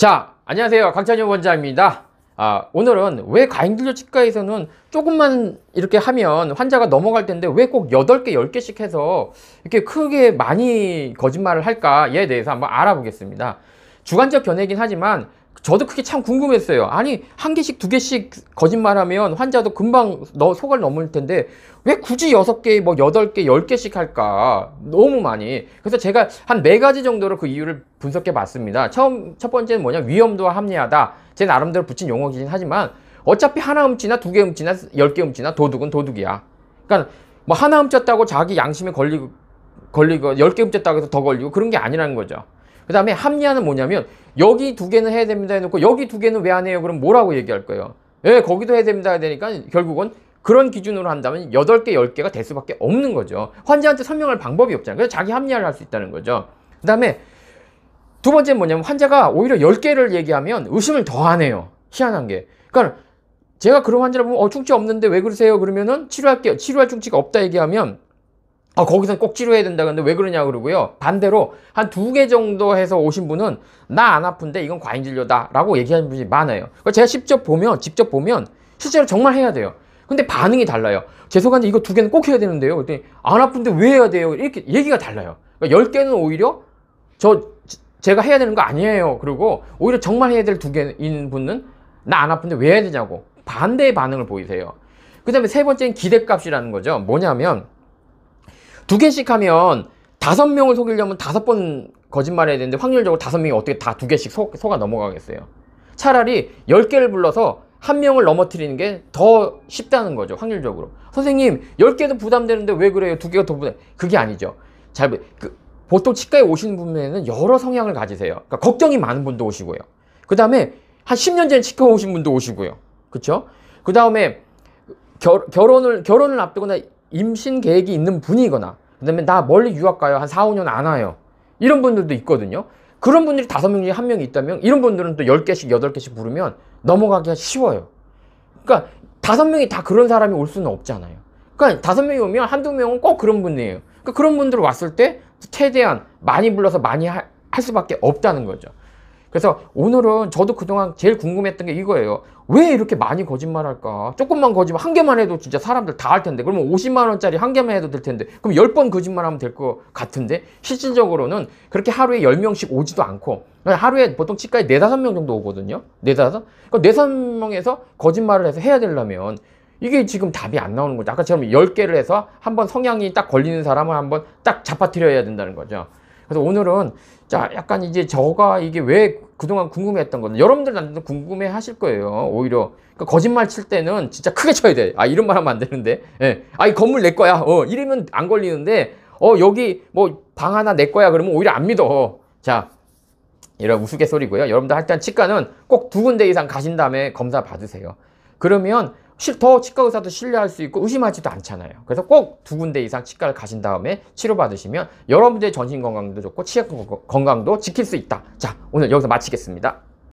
자 안녕하세요 강찬용 원장입니다 아, 오늘은 왜가잉진료 치과에서는 조금만 이렇게 하면 환자가 넘어갈 텐데 왜 꼭 8개 10개씩 해서 이렇게 크게 많이 거짓말을 할까에 대해서 한번 알아보겠습니다 주관적 견해긴 이 하지만 저도 그게 참 궁금했어요. 아니 한 개씩 두 개씩 거짓말하면 환자도 금방 너, 속을 넘을 텐데 왜 굳이 여섯 개, 뭐 여덟 개, 열 개씩 할까? 너무 많이. 그래서 제가 한 네 가지 정도로 그 이유를 분석해 봤습니다. 처음 첫 번째는 뭐냐 위험도와 합리하다. 제 나름대로 붙인 용어이긴 하지만 어차피 하나 음치나 두 개 음치나 열 개 음치나 도둑은 도둑이야. 그러니까 뭐 하나 음쳤다고 자기 양심에 걸리고 걸리고 열 개음쳤다고 해서 더 걸리고 그런 게 아니라는 거죠. 그 다음에 합리화는 뭐냐면 여기 두 개는 해야 됩니다 해놓고 여기 두 개는 왜 안 해요? 그럼 뭐라고 얘기할 거예요? 예, 거기도 해야 됩니다 해야 되니까 결국은 그런 기준으로 한다면 8개, 10개가 될 수밖에 없는 거죠. 환자한테 설명할 방법이 없잖아요. 그래서 자기 합리화를 할 수 있다는 거죠. 그 다음에 두번째 뭐냐면 환자가 오히려 10개를 얘기하면 의심을 더하네요 희한한 게. 그러니까 제가 그런 환자를 보면 어, 충치 없는데 왜 그러세요? 그러면은 치료할게요. 치료할 충치가 없다 얘기하면 어, 거기선 꼭 치료해야 된다 근데 왜 그러냐 그러고요 반대로 한 두 개 정도 해서 오신 분은 나 안 아픈데 이건 과잉 진료다 라고 얘기하는 분이 많아요 그러니까 제가 직접 보면 직접 보면 실제로 정말 해야 돼요 근데 반응이 달라요 죄송한데 이거 두 개는 꼭 해야 되는데요 그랬더니 안 아픈데 왜 해야 돼요 이렇게 얘기가 달라요 그러니까 10개는 오히려 저 제가 해야 되는 거 아니에요 그리고 오히려 정말 해야 될 두 개인 분은 나 안 아픈데 왜 해야 되냐고 반대의 반응을 보이세요 그 다음에 세 번째는 기대값이라는 거죠 뭐냐면 두 개씩 하면 다섯 명을 속이려면 다섯 번 거짓말해야 되는데 확률적으로 다섯 명이 어떻게 다 두 개씩 속, 속아 넘어가겠어요. 차라리 열개를 불러서 한 명을 넘어뜨리는 게 더 쉽다는 거죠. 확률적으로. 선생님, 열개도 부담되는데 왜 그래요? 두개가더 부담. 그게 아니죠. 잘, 그, 보통 치과에 오시는 분에는 여러 성향을 가지세요. 그러니까 걱정이 많은 분도 오시고요. 그 다음에 한 십 년 전에 치과 오신 분도 오시고요. 그쵸? 그 다음에 결, 혼을 결혼을 앞두거나 임신 계획이 있는 분이거나 그 다음에 나 멀리 유학 가요 한 4, 5년 안 와요 이런 분들도 있거든요 그런 분들이 다섯 명 중에 한 명이 있다면 이런 분들은 또 10개씩 8개씩 부르면 넘어가기가 쉬워요 그러니까 다섯 명이 다 그런 사람이 올 수는 없잖아요 그러니까 다섯 명이 오면 한두 명은 꼭 그런 분이에요 그러니까 그런 분들 왔을 때 최대한 많이 불러서 많이 할 수밖에 없다는 거죠 그래서 오늘은 저도 그동안 제일 궁금했던 게 이거예요. 왜 이렇게 많이 거짓말할까? 조금만 거짓말 한 개만 해도 진짜 사람들 다 할 텐데 그러면 50만 원짜리 한 개만 해도 될 텐데 그럼 열 번 거짓말하면 될 것 같은데 실질적으로는 그렇게 하루에 10명씩 오지도 않고 하루에 보통 치과에 4, 5명 정도 오거든요. 4, 5? 그러니까 4, 5명에서 거짓말을 해서 해야 되려면 이게 지금 답이 안 나오는 거죠. 아까처럼 10개를 해서 한번 성향이 딱 걸리는 사람을 한번 딱 잡아뜨려야 된다는 거죠. 그래서 오늘은 자 약간 이제 저가 이게 왜 그동안 궁금했던 건데 여러분들 한테도 궁금해 하실 거예요 오히려 그러니까 거짓말 칠 때는 진짜 크게 쳐야 돼아 이런 말 하면 안 되는데 예. 아이 건물 내 거야 어 이러면 안 걸리는데 어 여기 뭐 방 하나 내 거야 그러면 오히려 안 믿어 자 이런 우스갯소리고요 여러분들 일단 치과는 꼭 두 군데 이상 가신 다음에 검사 받으세요 그러면 더 치과 의사도 신뢰할 수 있고 의심하지도 않잖아요. 그래서 꼭 두 군데 이상 치과를 가신 다음에 치료받으시면 여러분들의 전신 건강도 좋고 치약 건강도 지킬 수 있다. 자, 오늘 여기서 마치겠습니다.